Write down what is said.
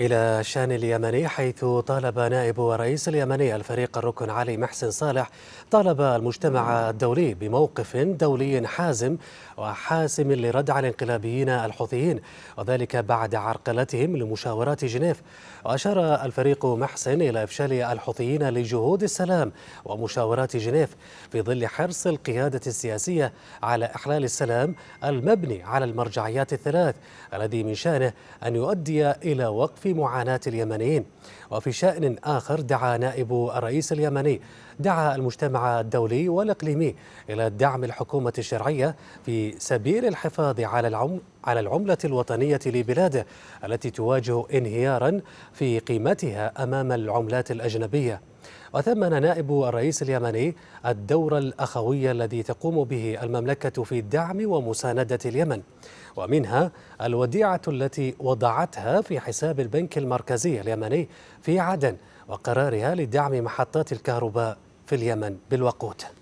إلى شان اليمني حيث طالب نائب رئيس اليمني الفريق الركن علي محسن صالح طالب المجتمع الدولي بموقف دولي حازم وحاسم لردع الانقلابيين الحوثيين وذلك بعد عرقلتهم لمشاورات جنيف وأشار الفريق محسن إلى إفشال الحوثيين لجهود السلام ومشاورات جنيف في ظل حرص القيادة السياسية على إحلال السلام المبني على المرجعيات الثلاث الذي من شأنه أن يؤدي إلى وقف في معاناة اليمنيين وفي شأن آخر دعا نائب الرئيس اليمني دعا المجتمع الدولي والإقليمي إلى دعم الحكومة الشرعية في سبيل الحفاظ على العم على العملة الوطنية لبلاده التي تواجه انهيارا في قيمتها أمام العملات الأجنبية وثمن نائب الرئيس اليمني الدور الأخوي الذي تقوم به المملكة في دعم ومساندة اليمن ومنها الوديعة التي وضعتها في حساب البنك المركزي اليمني في عدن وقرارها لدعم محطات الكهرباء في اليمن بالوقود